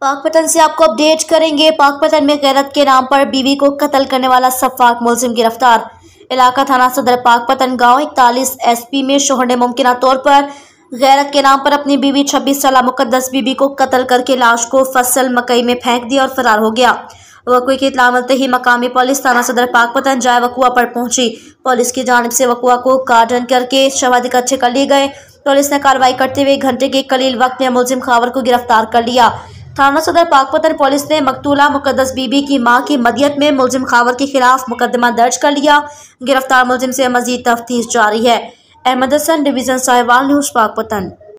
पाकपतन से आपको अपडेट करेंगे पाकपतन में गैरत के नाम पर बीवी को कत्ल करने वाला सफाक मुलजिम गिरफ्तार इलाका थाना सदर पाकपतन गाँव इकतालीस एस पी में शोहर ने मुमकिन तौर पर गैरत के नाम पर अपनी बीवी छब्बीस साल मुकदस बीबी को कत्ल करके लाश को फसल मकई में फेंक दिया और फरार हो गया वकुए की इतला मिलते ही मकामी पुलिस थाना सदर पाकपतन जाय वकुआ पर पहुंची पुलिस की जानब से वकुआ को कार्डन करके शवाद इकट्ठे कर लिए गए पुलिस ने कार्रवाई करते हुए घंटे के कलील वक्त में मुलजिम खावर को गिरफ्तार कर लिया थाना सदर पाकपतन पुलिस ने मकतूला मुकदस बीबी की मां की मदियत में मुलजिम खावर के खिलाफ मुकदमा दर्ज कर लिया गिरफ्तार मुलजिम से मजीद तफ्तीश जारी है अहमद हसन डिवीजन साहिवाल न्यूज पाकपतन